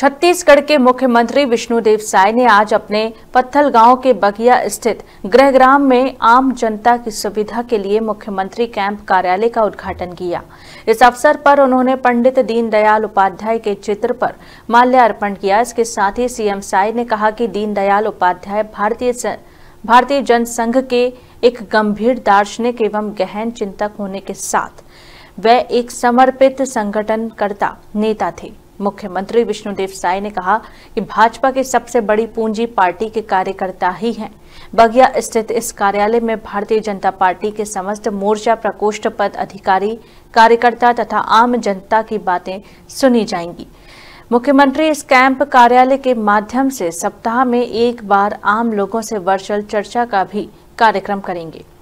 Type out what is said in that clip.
छत्तीसगढ़ के मुख्यमंत्री विष्णुदेव साय ने आज अपने पत्थल गांव के बगिया स्थित गृहग्राम में आम जनता की सुविधा के लिए मुख्यमंत्री कैंप कार्यालय का उद्घाटन किया इस अवसर पर उन्होंने पंडित दीनदयाल उपाध्याय के चित्र पर माल्यार्पण किया इसके साथ ही सीएम साय ने कहा कि दीनदयाल उपाध्याय भारतीय भारतीय जनसंघ के एक गंभीर दार्शनिक एवं गहन चिंतक होने के साथ वह एक समर्पित संगठनकर्ता नेता थे मुख्यमंत्री विष्णुदेव साय ने कहा कि भाजपा की सबसे बड़ी पूंजी पार्टी के कार्यकर्ता ही हैं बगिया स्थित इस कार्यालय में भारतीय जनता पार्टी के समस्त मोर्चा प्रकोष्ठ पद अधिकारी कार्यकर्ता तथा आम जनता की बातें सुनी जाएंगी मुख्यमंत्री इस कैंप कार्यालय के माध्यम से सप्ताह में एक बार आम लोगों से वर्चुअल चर्चा का भी कार्यक्रम करेंगे